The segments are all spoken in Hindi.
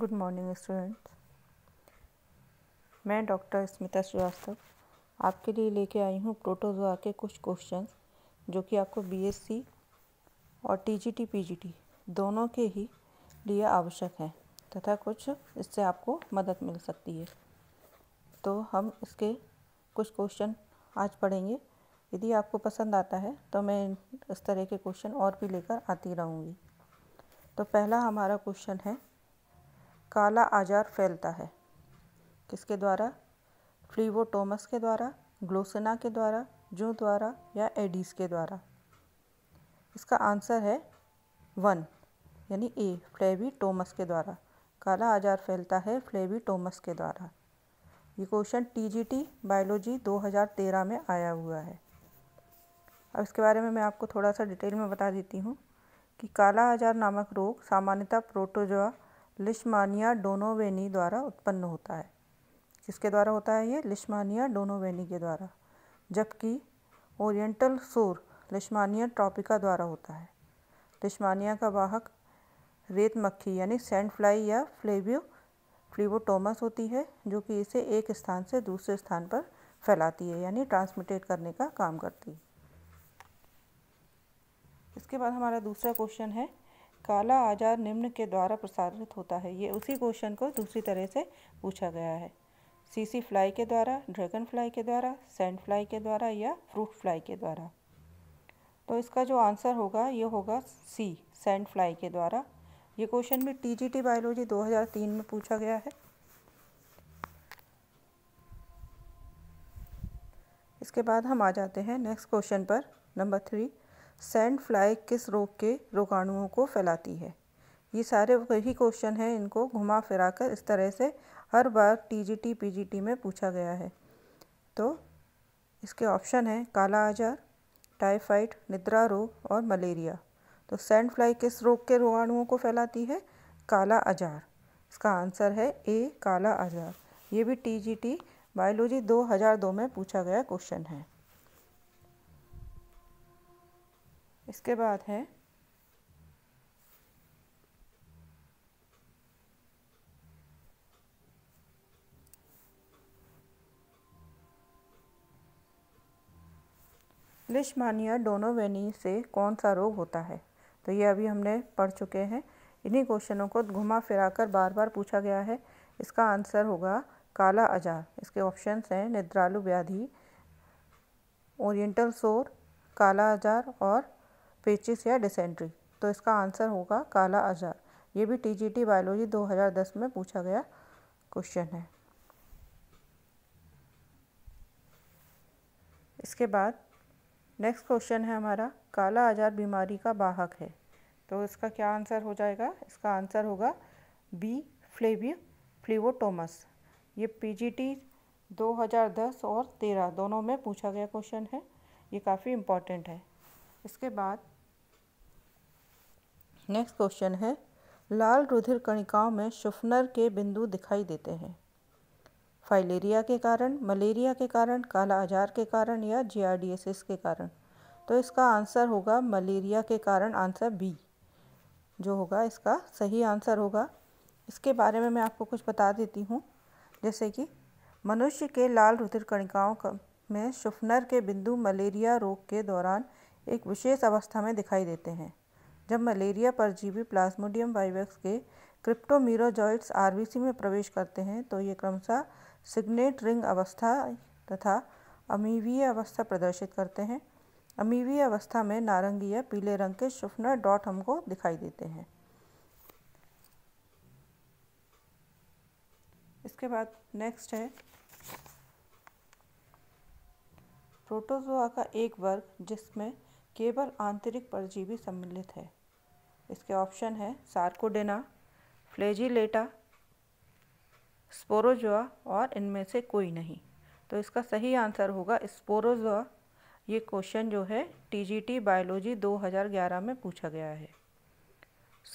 गुड मॉर्निंग स्टूडेंट्स मैं डॉक्टर स्मिता श्रीवास्तव आपके लिए लेके आई हूँ प्रोटोजोआ के कुछ क्वेश्चन जो कि आपको बीएससी और टीजीटी पीजीटी दोनों के ही लिए आवश्यक हैं तथा कुछ इससे आपको मदद मिल सकती है तो हम इसके कुछ क्वेश्चन आज पढ़ेंगे यदि आपको पसंद आता है तो मैं इस तरह के क्वेश्चन और भी लेकर आती रहूँगी तो पहला हमारा क्वेश्चन है काला आजार फैलता है किसके द्वारा फ्लीवोटोमस के द्वारा ग्लोसना के द्वारा जू द्वारा या एडिस के द्वारा इसका आंसर है वन यानी ए फ्लेवी टोमस के द्वारा काला आजार फैलता है फ्लेवी टोमस के द्वारा ये क्वेश्चन टीजीटी बायोलॉजी 2013 में आया हुआ है अब इसके बारे में मैं आपको थोड़ा सा डिटेल में बता देती हूँ कि काला आजार नामक रोग सामान्यतः प्रोटोजोआ लिशमानिया डोनोवेनी द्वारा उत्पन्न होता है किसके द्वारा होता है ये लिशमानिया डोनोवेनी के द्वारा जबकि ओरिएंटल सूर लिशमानिया ट्रॉपिका द्वारा होता है लिशमानिया का वाहक रेत मक्खी यानी सैंड फ्लाई या फ्लेवियो फ्लिवोटोमस होती है जो कि इसे एक स्थान से दूसरे स्थान पर फैलाती है यानी ट्रांसमिटेट करने का काम करती है इसके बाद हमारा दूसरा क्वेश्चन है काला आजार निम्न के द्वारा प्रसारित होता है ये उसी क्वेश्चन को दूसरी तरह से पूछा गया है सीसी फ्लाई के द्वारा ड्रैगन फ्लाई के द्वारा सैंड फ्लाई के द्वारा या फ्रूट फ्लाई के द्वारा तो इसका जो आंसर होगा ये होगा सी सैंड फ्लाई के द्वारा ये क्वेश्चन भी टीजीटी बायोलॉजी 2003 में पूछा गया है इसके बाद हम आ जाते हैं नेक्स्ट क्वेश्चन पर नंबर थ्री सेंड फ्लाई किस रोग के रोगाणुओं को फैलाती है ये सारे वही क्वेश्चन हैं इनको घुमा फिरा कर इस तरह से हर बार T T G P G T में पूछा गया है तो इसके ऑप्शन हैं काला आजार टाइफाइड निद्रा रोग और मलेरिया तो सैंड फ्लाई किस रोग के रोगाणुओं को फैलाती है काला आजार इसका आंसर है ए काला आजार ये भी टी जी टी बायोलॉजी 2002 में पूछा गया क्वेश्चन है इसके बाद है लिशमानिया डोनोवेनी से कौन सा रोग होता है तो ये अभी हमने पढ़ चुके हैं इन्हीं क्वेश्चनों को घुमा फिरा कर बार बार पूछा गया है इसका आंसर होगा काला अजार इसके ऑप्शन हैं निद्रालु व्याधि ओरिएंटल सोर काला अजार और पेचिस या डिसेंट्री तो इसका आंसर होगा काला आजार ये भी टीजीटी बायोलॉजी 2010 में पूछा गया क्वेश्चन है इसके बाद नेक्स्ट क्वेश्चन है हमारा काला आजार बीमारी का बाहक है तो इसका क्या आंसर हो जाएगा इसका आंसर होगा बी फ्लेविय फ्लेवोटोमस ये पीजीटी 2010 और 13 दोनों में पूछा गया क्वेश्चन है ये काफ़ी इम्पॉर्टेंट है इसके बाद नेक्स्ट क्वेश्चन है लाल रुधिर कणिकाओं में शुफनर के बिंदु दिखाई देते हैं फाइलेरिया के कारण मलेरिया के कारण काला आजार के कारण या जियाडियसिस के कारण तो इसका आंसर होगा मलेरिया के कारण आंसर बी जो होगा इसका सही आंसर होगा इसके बारे में मैं आपको कुछ बता देती हूँ जैसे कि मनुष्य के लाल रुधिर कणिकाओं में शुफनर के बिंदु मलेरिया रोग के दौरान एक विशेष अवस्था में दिखाई देते हैं जब मलेरिया परजीवी प्लास्मोडियम वाइवेक्स के क्रिप्टोमीरोजॉइट्स आरबीसी में प्रवेश करते हैं तो ये क्रमशः सिग्नेट रिंग अवस्था तथा अमीवीय अवस्था प्रदर्शित करते हैं अमीवीय अवस्था में नारंगी या पीले रंग के शुफनर डॉट हमको दिखाई देते हैं इसके बाद नेक्स्ट है प्रोटोजोआ का एक वर्ग जिसमें केवल आंतरिक परजीवी सम्मिलित है इसके ऑप्शन है सार्कोडेना फ्लेजिलेटा स्पोरोजोआ और इनमें से कोई नहीं तो इसका सही आंसर होगा स्पोरोजोआ ये क्वेश्चन जो है टीजीटी बायोलॉजी 2011 में पूछा गया है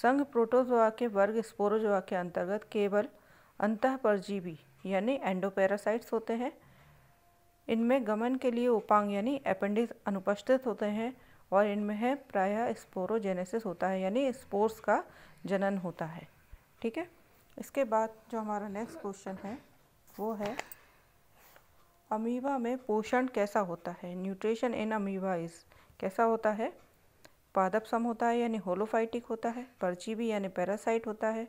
संघ प्रोटोजोआ के वर्ग स्पोरोजोआ के अंतर्गत केवल अंत परजीवी यानी एंडोपैरासाइट्स होते हैं इनमें गमन के लिए उपांग यानी अपेंडिक्स अनुपस्थित होते हैं और इनमें है प्रायः स्पोरोजेनेसिस होता है यानी स्पोर्स का जनन होता है ठीक है इसके बाद जो हमारा नेक्स्ट क्वेश्चन है वो है अमीबा में पोषण कैसा होता है न्यूट्रिशन इन अमीबा इज़ कैसा होता है पादप सम होता है यानी होलोफाइटिक होता है परजीवी यानी पैरासाइट होता है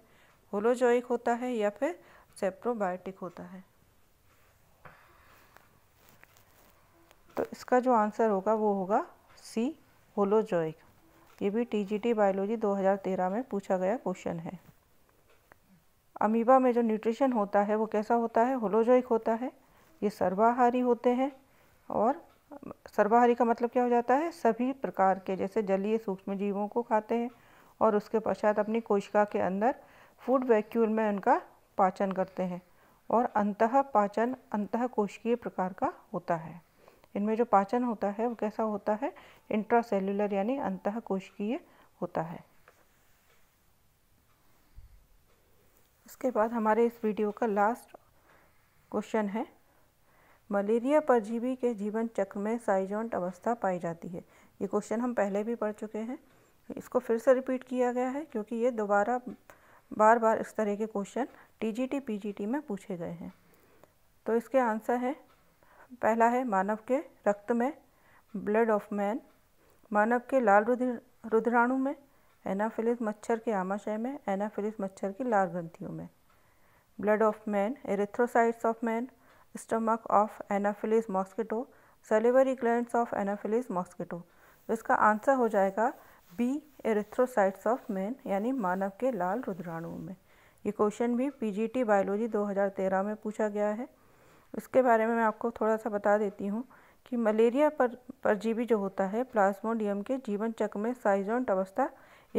होलोजोइक होता है या फिर सेप्रोबायोटिक होता है तो इसका जो आंसर होगा वो होगा सी होलोजॉइक ये भी टीजीटी बायोलॉजी 2013 में पूछा गया क्वेश्चन है अमीबा में जो न्यूट्रिशन होता है वो कैसा होता है होलोजॉइक होता है ये सर्वाहारी होते हैं और सर्वाहारी का मतलब क्या हो जाता है सभी प्रकार के जैसे जलीय सूक्ष्म जीवों को खाते हैं और उसके पश्चात अपनी कोशिका के अंदर फूड वैक्यूल में उनका पाचन करते हैं और अंतः पाचन अंतः कोशिकीय प्रकार का होता है इनमें जो पाचन होता है वो कैसा होता है इंट्रासेल्युलर यानी अंत कोशिकीय होता है इसके बाद हमारे इस वीडियो का लास्ट क्वेश्चन है मलेरिया परजीवी के जीवन चक्र में साइजॉन्ट अवस्था पाई जाती है ये क्वेश्चन हम पहले भी पढ़ चुके हैं इसको फिर से रिपीट किया गया है क्योंकि ये दोबारा बार बार इस तरह के क्वेश्चन जी टी में पूछे गए हैं तो इसके आंसर है पहला है मानव के रक्त में ब्लड ऑफ मैन मानव के लाल रुधिर रुद्राणु में एनाफिलिस मच्छर के आमाशय में एनाफिलिस मच्छर की लाल ग्रंथियों में blood of man erythrocytes of man stomach of anopheles mosquito salivary gland of anopheles mosquito इसका आंसर हो जाएगा बी एरिथ्रोसाइट्स ऑफ मैन यानी मानव के लाल रुद्राणुओं में ये क्वेश्चन भी पीजीटी बायोलॉजी 2013 में पूछा गया है उसके बारे में मैं आपको थोड़ा सा बता देती हूँ कि मलेरिया पर परजीवी जो होता है प्लाज्मोडियम के जीवन चक्र में साइजोंट अवस्था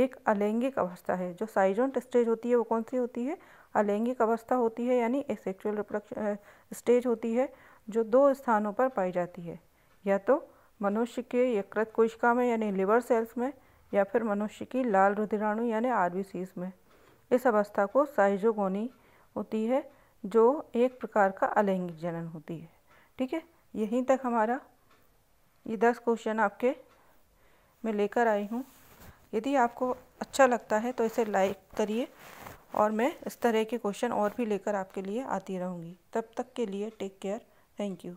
एक अलैंगिक अवस्था है जो साइजोंट स्टेज होती है वो कौन सी होती है अलैंगिक अवस्था होती है यानी सेक्सुअल रिप्रोडक्शन स्टेज होती है जो दो स्थानों पर पाई जाती है या तो मनुष्य के यकृत कोशिका में यानी लिवर सेल्स में या फिर मनुष्य की लाल रुधिराणु यानी आर में इस अवस्था को साइजोगोनी होती है जो एक प्रकार का अलैंगिक जनन होती है ठीक है यहीं तक हमारा ये दस क्वेश्चन आपके मैं लेकर आई हूँ यदि आपको अच्छा लगता है तो इसे लाइक करिए और मैं इस तरह के क्वेश्चन और भी लेकर आपके लिए आती रहूँगी तब तक के लिए टेक केयर थैंक यू